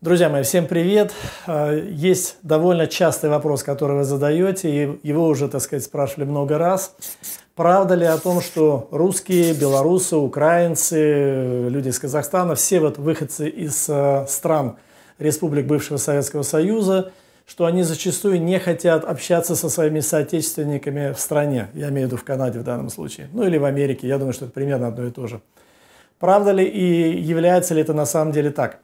Друзья мои, всем привет! Э, есть довольно частый вопрос, который вы задаете, и его уже, так сказать, спрашивали много раз. Правда ли о том, что русские, белорусы, украинцы, люди из Казахстана, все вот выходцы из э, стран республик бывшего Советского Союза – что они зачастую не хотят общаться со своими соотечественниками в стране. Я имею в виду в Канаде в данном случае. Ну или в Америке. Я думаю, что это примерно одно и то же. Правда ли и является ли это на самом деле так?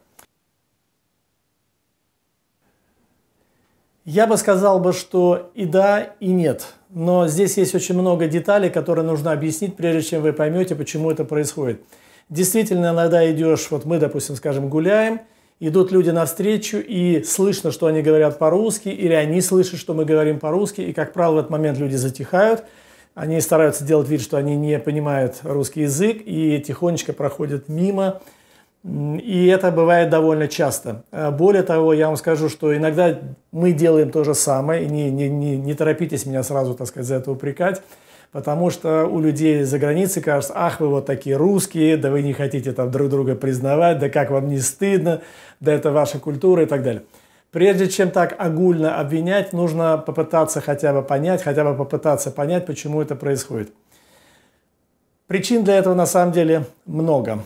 Я бы сказал бы, что и да, и нет. Но здесь есть очень много деталей, которые нужно объяснить, прежде чем вы поймете, почему это происходит. Действительно, иногда идешь, вот мы, допустим, скажем, гуляем – идут люди навстречу, и слышно, что они говорят по-русски, или они слышат, что мы говорим по-русски, и, как правило, в этот момент люди затихают, они стараются делать вид, что они не понимают русский язык, и тихонечко проходят мимо, и это бывает довольно часто. Более того, я вам скажу, что иногда мы делаем то же самое, и не, не, не, не торопитесь меня сразу, так сказать, за это упрекать, Потому что у людей за границей кажется, ах, вы вот такие русские, да вы не хотите там друг друга признавать, да как вам не стыдно, да это ваша культура и так далее. Прежде чем так огульно обвинять, нужно попытаться хотя бы понять, хотя бы попытаться понять, почему это происходит. Причин для этого на самом деле много.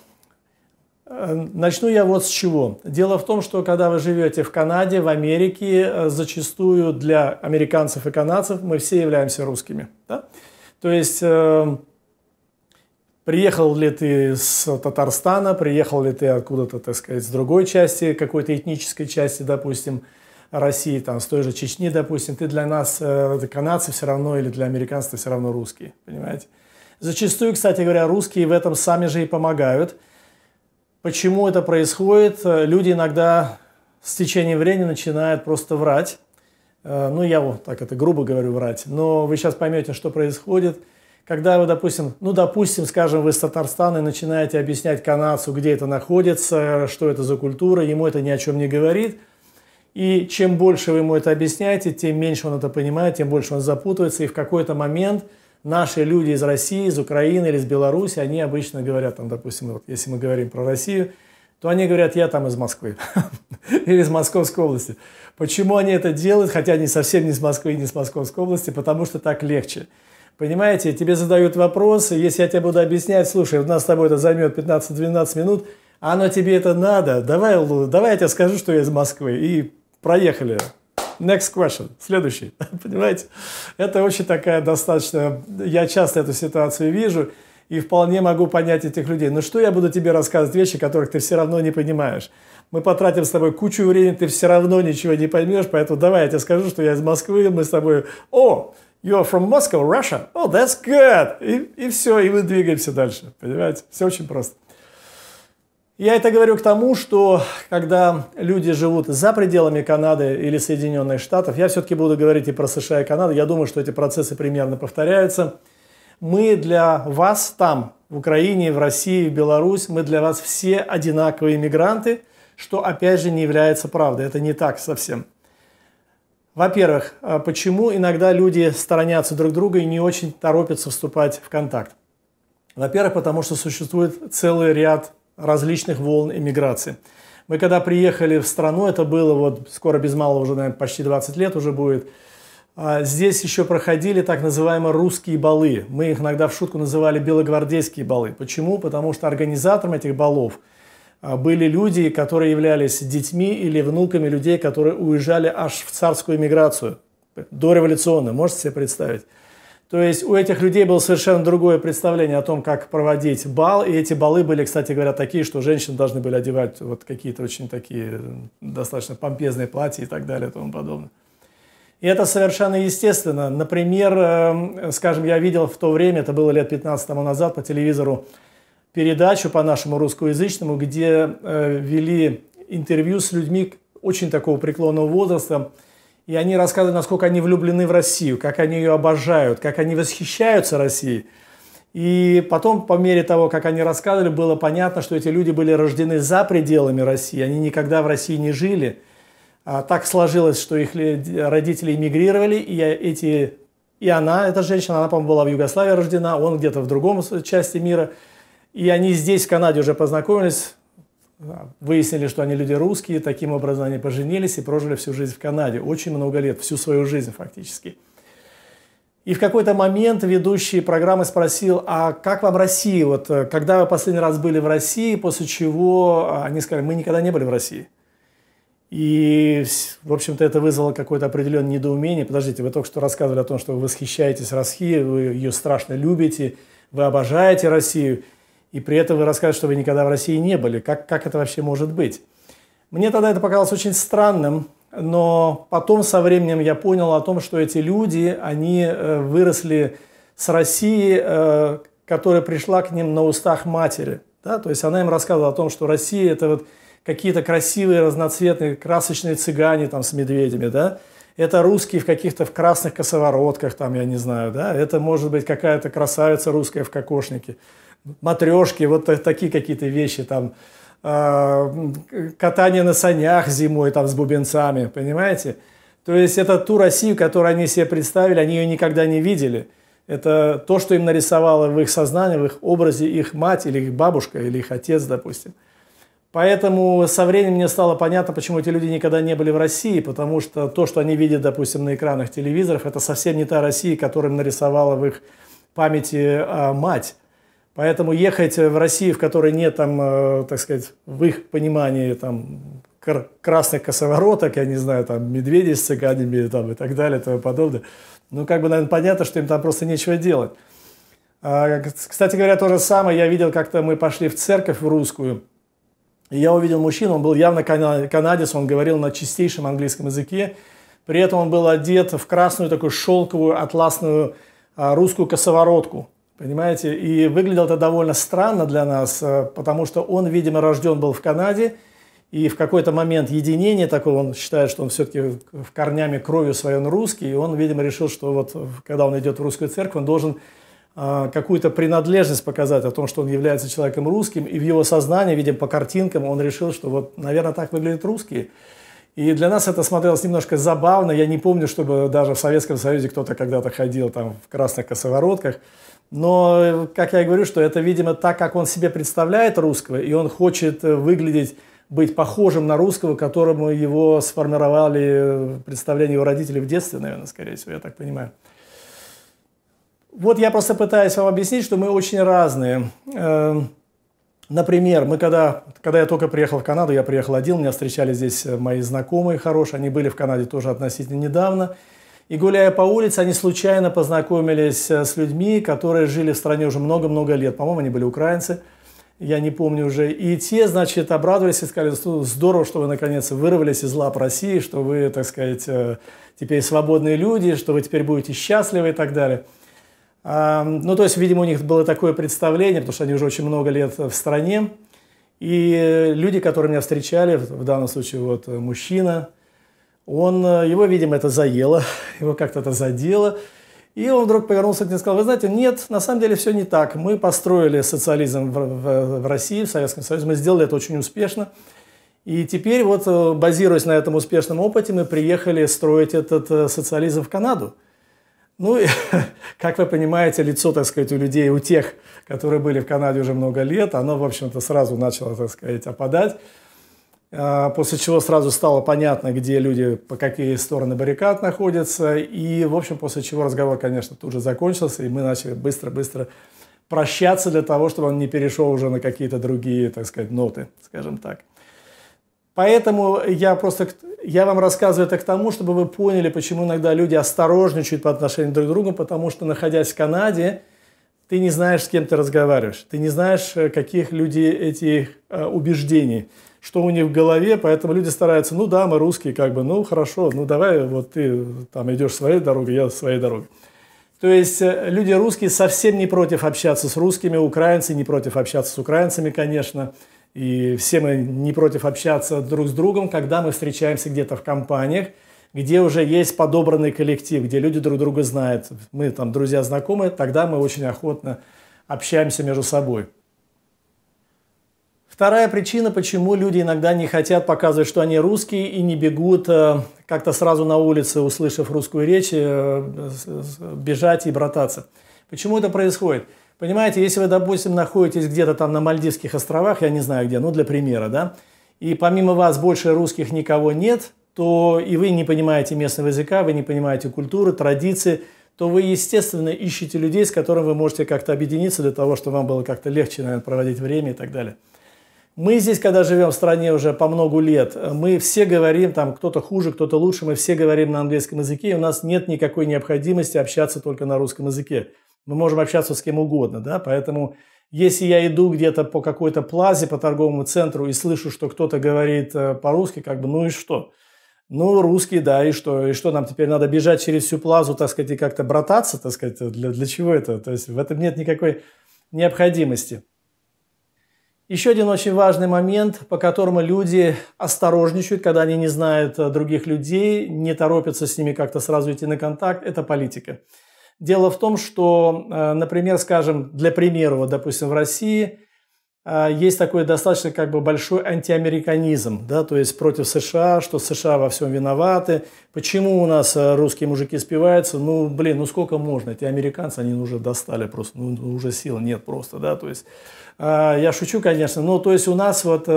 Начну я вот с чего. Дело в том, что когда вы живете в Канаде, в Америке, э, зачастую для американцев и канадцев мы все являемся русскими. Да? То есть э, приехал ли ты с Татарстана, приехал ли ты откуда-то, так сказать, с другой части, какой-то этнической части, допустим, России, там, с той же Чечни, допустим, ты для нас, э, для все равно или для американцев все равно русские, понимаете? Зачастую, кстати говоря, русские в этом сами же и помогают. Почему это происходит? Э, люди иногда с течением времени начинают просто врать Э, ну, я вот так это грубо говорю врать, но вы сейчас поймете, что происходит. Когда вы, допустим, ну, допустим, скажем, вы с Татарстана и начинаете объяснять канадцу, где это находится, что это за культура, ему это ни о чем не говорит. И чем больше вы ему это объясняете, тем меньше он это понимает, тем больше он запутывается. И в какой-то момент наши люди из России, из Украины или из Беларуси, они обычно говорят, там, допустим, вот, если мы говорим про Россию – то они говорят, я там из Москвы или из Московской области. Почему они это делают, хотя они совсем не из Москвы и не из Московской области? Потому что так легче. Понимаете, тебе задают вопросы, если я тебе буду объяснять, слушай, у нас с тобой это займет 15-12 минут, а оно тебе это надо, давай, давай я тебе скажу, что я из Москвы, и проехали. Next question, следующий, понимаете? Это очень такая достаточно, я часто эту ситуацию вижу, и вполне могу понять этих людей. Но «Ну что я буду тебе рассказывать вещи, которых ты все равно не понимаешь? Мы потратим с тобой кучу времени, ты все равно ничего не поймешь, поэтому давай я тебе скажу, что я из Москвы, мы с тобой... О, you are from Moscow, Russia? Oh, that's good! И, и все, и мы двигаемся дальше, понимаете? Все очень просто. Я это говорю к тому, что когда люди живут за пределами Канады или Соединенных Штатов, я все-таки буду говорить и про США и Канаду, я думаю, что эти процессы примерно повторяются – мы для вас там, в Украине, в России, в Беларусь, мы для вас все одинаковые мигранты, что опять же не является правдой, это не так совсем. Во-первых, а почему иногда люди сторонятся друг друга и не очень торопятся вступать в контакт? Во-первых, потому что существует целый ряд различных волн иммиграции. Мы когда приехали в страну, это было вот скоро без малого уже, наверное, почти 20 лет уже будет, а, здесь еще проходили так называемые русские балы. Мы их иногда в шутку называли белогвардейские балы. Почему? Потому что организатором этих балов а, были люди, которые являлись детьми или внуками людей, которые уезжали аж в царскую эмиграцию дореволюционную, можете себе представить? То есть у этих людей было совершенно другое представление о том, как проводить бал. И эти балы были, кстати говоря, такие, что женщины должны были одевать вот какие-то очень такие достаточно помпезные платья и так далее и тому подобное. И это совершенно естественно. Например, эм, скажем, я видел в то время, это было лет 15 тому назад по телевизору, передачу по нашему русскоязычному, где э, вели интервью с людьми очень такого преклонного возраста, и они рассказывали, насколько они влюблены в Россию, как они ее обожают, как они восхищаются Россией. И потом, по мере того, как они рассказывали, было понятно, что эти люди были рождены за пределами России, они никогда в России не жили – а, так сложилось, что их родители эмигрировали, и эти и она, эта женщина, она, по-моему, была в Югославии рождена, он где-то в другом части мира. И они здесь, в Канаде, уже познакомились, а, выяснили, что они люди русские, таким образом они поженились и прожили всю жизнь в Канаде, очень много лет, всю свою жизнь фактически. И в какой-то момент ведущий программы спросил, а как вам Россия? Вот э, когда вы последний раз были в России, после чего а, они сказали, мы никогда не были в России. И, в общем-то, это вызвало какое-то определенное недоумение. Подождите, вы только что рассказывали о том, что вы восхищаетесь Россией, вы ее страшно любите, вы обожаете Россию, и при этом вы рассказываете, что вы никогда в России не были. Как, как это вообще может быть? Мне тогда это показалось очень странным, но потом со временем я понял о том, что эти люди, они э, выросли с России, э, которая пришла к ним на устах матери. Да? То есть она им рассказывала о том, что Россия – это вот какие-то красивые разноцветные красочные цыгане там с медведями, да, это русские в каких-то в красных косоворотках, там, я не знаю, да, это может быть какая-то красавица русская в кокошнике, матрешки, вот такие какие-то вещи там, а, катание на санях зимой там с бубенцами, понимаете? То есть это ту Россию, которую они себе представили, они ее никогда не видели. Это то, что им нарисовало в их сознании, в их образе их мать или их бабушка, или их отец, допустим – Поэтому со временем мне стало понятно, почему эти люди никогда не были в России, потому что то, что они видят, допустим, на экранах телевизоров, это совсем не та Россия, которую нарисовала в их памяти а, мать. Поэтому ехать в Россию, в которой нет, там, э, так сказать, в их понимании там, красных косовороток, я не знаю, там, медведей с цыганями там, и так далее, и тому подобное, ну, как бы, наверное, понятно, что им там просто нечего делать. А, кстати говоря, то же самое я видел, как-то мы пошли в церковь в русскую – и я увидел мужчину, он был явно канадец, он говорил на чистейшем английском языке. При этом он был одет в красную такую шелковую атласную а, русскую косоворотку. Понимаете? И выглядел это довольно странно для нас, а, потому что он, видимо, рожден был в Канаде, и в какой-то момент единения такого, он считает, что он все-таки в корнями кровью своей русский, и он, видимо, решил, что вот когда он идет в русскую церковь, он должен а, какую-то принадлежность показать о том, что он является человеком русским, и в его сознании, видим по картинкам, он решил, что вот, наверное, так выглядят русские. И для нас это смотрелось немножко забавно. Я не помню, чтобы даже в Советском Союзе кто-то когда-то ходил там в красных косоворотках. Но, как я и говорю, что это, видимо, так, как он себе представляет русского, и он хочет э, выглядеть, быть похожим на русского, которому его сформировали э, представление его родителей в детстве, наверное, скорее всего, я так понимаю. Вот я просто пытаюсь вам объяснить, что мы очень разные. Эм, например, мы когда, когда я только приехал в Канаду, я приехал один, меня встречали здесь э, мои знакомые хорошие, они были в Канаде тоже относительно недавно. И гуляя по улице, они случайно познакомились э, с людьми, которые жили в стране уже много-много лет. По-моему, они были украинцы, я не помню уже. И те, значит, обрадовались и сказали, что «Ну, здорово, что вы, наконец, вырвались из лап России, что вы, так сказать, э, теперь свободные люди, что вы теперь будете счастливы и так далее. Ну, то есть, видимо, у них было такое представление, потому что они уже очень много лет в стране. И люди, которые меня встречали, в данном случае вот э, мужчина, он, э, его, видимо, это заело, его как-то это задело. И он вдруг повернулся к мне и сказал, вы знаете, нет, на самом деле все не так. Мы построили социализм в, в, в России, в Советском Союзе, мы сделали это очень успешно. И теперь вот, э, базируясь на этом успешном опыте, мы приехали строить этот социализм в Канаду. Ну, и, как вы понимаете, лицо, так сказать, у людей, у тех, которые были в Канаде уже много лет, оно, в общем-то, сразу начало, так сказать, опадать. А, после чего сразу стало понятно, где люди, по какие стороны баррикад находятся. И, в общем, после чего разговор, конечно, тут же закончился, и мы начали быстро-быстро прощаться для того, чтобы он не перешел уже на какие-то другие, так сказать, ноты, скажем так. Поэтому я просто я вам рассказываю это к тому, чтобы вы поняли, почему иногда люди осторожничают по отношению друг к другу, потому что, находясь в Канаде, ты не знаешь, с кем ты разговариваешь, ты не знаешь, э, каких людей эти э, убеждений, что у них в голове, поэтому люди стараются, ну да, мы русские, как бы, ну хорошо, ну давай, вот ты там идешь своей дорогой, я своей дорогой. То есть э, люди русские совсем не против общаться с русскими, украинцы не против общаться с украинцами, конечно, и все мы не против общаться друг с другом, когда мы встречаемся где-то в компаниях, где уже есть подобранный коллектив, где люди друг друга знают. Мы там друзья, знакомые, тогда мы очень охотно общаемся между собой. Вторая причина, почему люди иногда не хотят показывать, что они русские, и не бегут э, как-то сразу на улице, услышав русскую речь, э, бежать и брататься. Почему это происходит? Понимаете, если вы, допустим, находитесь где-то там на Мальдивских островах, я не знаю где, ну для примера, да, и помимо вас больше русских никого нет, то и вы не понимаете местного языка, вы не понимаете культуры, традиции, то вы, естественно, ищете людей, с которыми вы можете как-то объединиться для того, чтобы вам было как-то легче, наверное, проводить время и так далее. Мы здесь, когда живем в стране уже по много лет, мы все говорим, там кто-то хуже, кто-то лучше, мы все говорим на английском языке, и у нас нет никакой необходимости общаться только на русском языке мы можем общаться с кем угодно, да, поэтому если я иду где-то по какой-то плазе, по торговому центру и слышу, что кто-то говорит э, по-русски, как бы, ну и что? Ну, русский, да, и что? И что, нам теперь надо бежать через всю плазу, так сказать, и как-то брататься, так сказать, для, для чего это? То есть в этом нет никакой необходимости. Еще один очень важный момент, по которому люди осторожничают, когда они не знают э, других людей, не торопятся с ними как-то сразу идти на контакт, это политика. Дело в том, что, э, например, скажем, для примера, вот, допустим, в России э, есть такой достаточно как бы большой антиамериканизм, да, то есть против США, что США во всем виноваты. Почему у нас э, русские мужики спиваются? Ну, блин, ну сколько можно? Эти американцы, они уже достали просто, ну, ну уже сил нет просто, да, то есть я шучу, конечно, но то есть у нас вот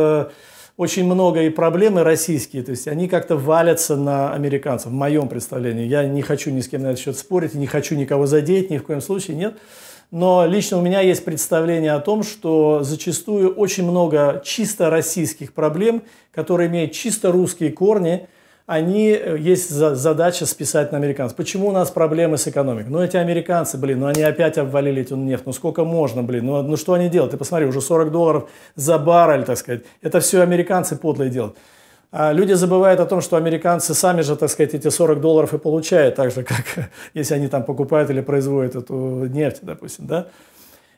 очень много и проблемы российские, то есть они как-то валятся на американцев, в моем представлении. Я не хочу ни с кем на этот счет спорить, не хочу никого задеть, ни в коем случае, нет. Но лично у меня есть представление о том, что зачастую очень много чисто российских проблем, которые имеют чисто русские корни – они, э, есть задача списать на американцев. Почему у нас проблемы с экономикой? Ну, эти американцы, блин, ну они опять обвалили эту нефть, ну сколько можно, блин, ну, ну что они делают? Ты посмотри, уже 40 долларов за баррель, так сказать. Это все американцы подлые делают. А люди забывают о том, что американцы сами же, так сказать, эти 40 долларов и получают, так же, как если они там покупают или производят эту нефть, допустим, да?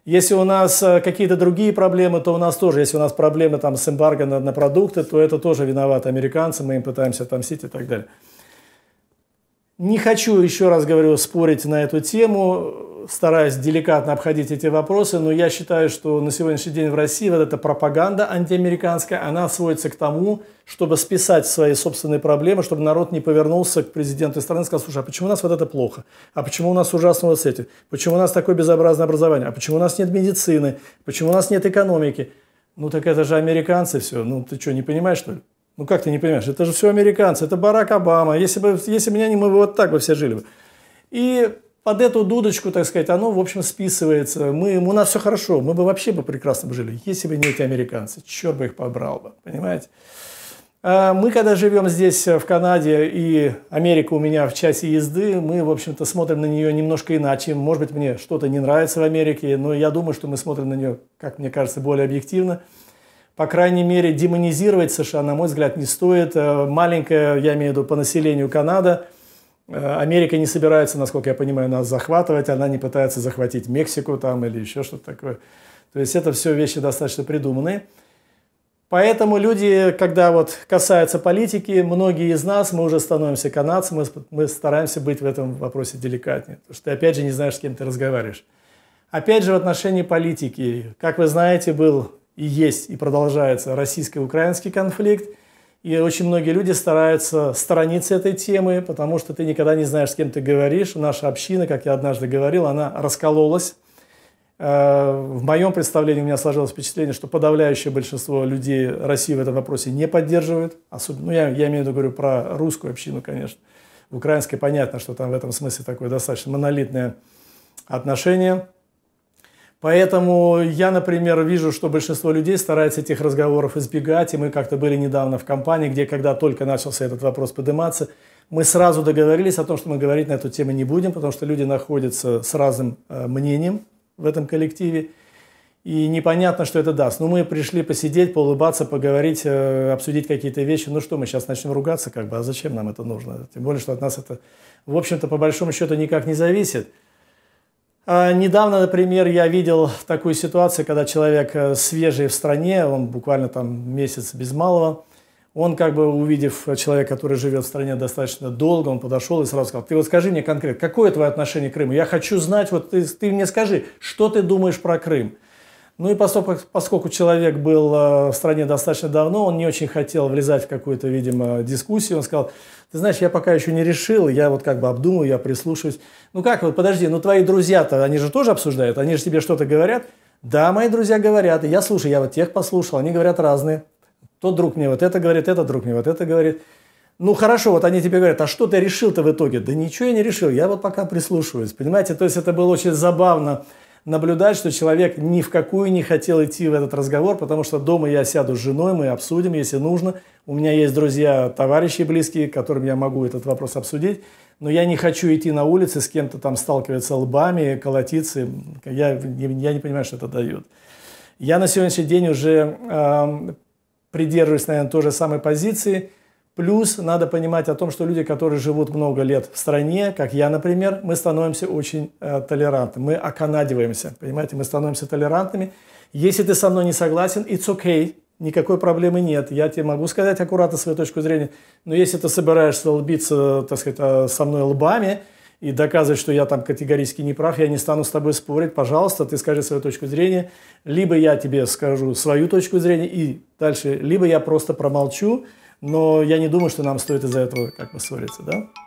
Если у нас э, какие-то другие проблемы, то у нас тоже. Если у нас проблемы там, с эмбарго на, на продукты, то это тоже виноваты американцы, мы им пытаемся отомстить и так далее. Не хочу, еще раз говорю, спорить на эту тему стараюсь деликатно обходить эти вопросы, но я считаю, что на сегодняшний день в России вот эта пропаганда антиамериканская, она сводится к тому, чтобы списать свои собственные проблемы, чтобы народ не повернулся к президенту страны и сказал, слушай, а почему у нас вот это плохо? А почему у нас ужасно вот с этим? Почему у нас такое безобразное образование? А почему у нас нет медицины? Почему у нас нет экономики? Ну так это же американцы все. Ну ты что, не понимаешь, что ли? Ну как ты не понимаешь? Это же все американцы, это Барак Обама. Если бы, если бы меня не мы бы вот так бы все жили бы. И под эту дудочку, так сказать, оно, в общем, списывается. Мы, у нас все хорошо, мы бы вообще бы прекрасно жили, если бы не эти американцы. Черт бы их побрал бы, понимаете? А мы, когда живем здесь, э, в Канаде, и Америка у меня в часе езды, мы, в общем-то, смотрим на нее немножко иначе. Может быть, мне что-то не нравится в Америке, но я думаю, что мы смотрим на нее, как мне кажется, более объективно. По крайней мере, демонизировать США, на мой взгляд, не стоит. Э, маленькая, я имею в виду, по населению Канада – Э, Америка не собирается, насколько я понимаю, нас захватывать, она не пытается захватить Мексику там или еще что-то такое. То есть это все вещи достаточно придуманные. Поэтому люди, когда вот касается политики, многие из нас, мы уже становимся канадцами, мы, стараемся быть в этом вопросе деликатнее, потому что ты опять же не знаешь, с кем ты разговариваешь. Опять же в отношении политики, как вы знаете, был и есть и продолжается российско-украинский конфликт – и очень многие люди стараются сторониться этой темы, потому что ты никогда не знаешь, с кем ты говоришь. Наша община, как я однажды говорил, она раскололась. Э, в моем представлении у меня сложилось впечатление, что подавляющее большинство людей России в этом вопросе не поддерживает. Особенно, ну, я, я имею в виду, говорю про русскую общину, конечно. В украинской понятно, что там в этом смысле такое достаточно монолитное отношение. Поэтому я, например, вижу, что большинство людей старается этих разговоров избегать, и мы как-то были недавно в компании, где когда только начался этот вопрос подниматься, мы сразу договорились о том, что мы говорить на эту тему не будем, потому что люди находятся с разным э, мнением в этом коллективе, и непонятно, что это даст. Но мы пришли посидеть, поулыбаться, поговорить, э, обсудить какие-то вещи. Ну что, мы сейчас начнем ругаться, как бы, а зачем нам это нужно? Тем более, что от нас это, в общем-то, по большому счету никак не зависит. А, недавно, например, я видел такую ситуацию, когда человек э, свежий в стране, он буквально там месяц без малого, он как бы увидев человека, который живет в стране достаточно долго, он подошел и сразу сказал, ты вот скажи мне конкретно, какое твое отношение к Крыму? Я хочу знать, вот ты, ты мне скажи, что ты думаешь про Крым? Ну и поскольку, поскольку человек был э, в стране достаточно давно, он не очень хотел влезать в какую-то, видимо, дискуссию. Он сказал, ты знаешь, я пока еще не решил, я вот как бы обдумаю, я прислушаюсь. Ну как вот, подожди, ну твои друзья-то, они же тоже обсуждают, они же тебе что-то говорят. Да, мои друзья говорят, и я слушаю, я вот тех послушал, они говорят разные. Тот друг мне вот это говорит, этот друг мне вот это говорит. Ну хорошо, вот они тебе говорят, а что ты решил-то в итоге? Да ничего я не решил, я вот пока прислушиваюсь, понимаете? То есть это было очень забавно наблюдать, что человек ни в какую не хотел идти в этот разговор, потому что дома я сяду с женой, мы обсудим, если нужно. У меня есть друзья, товарищи близкие, которым я могу этот вопрос обсудить. Но я не хочу идти на улице с кем-то там сталкиваться лбами, колотиться. Я, я не понимаю, что это дает. Я на сегодняшний день уже э, придерживаюсь, наверное, той же самой позиции – Плюс надо понимать о том, что люди, которые живут много лет в стране, как я, например, мы становимся очень э, толерантны. Мы оканадиваемся, понимаете, мы становимся толерантными. Если ты со мной не согласен, it's okay, никакой проблемы нет. Я тебе могу сказать аккуратно свою точку зрения, но если ты собираешься лбиться, так сказать, э, со мной лбами и доказывать, что я там категорически не прав, я не стану с тобой спорить, пожалуйста, ты скажи свою точку зрения. Либо я тебе скажу свою точку зрения и дальше, либо я просто промолчу, но я не думаю, что нам стоит из-за этого как бы ссориться, да?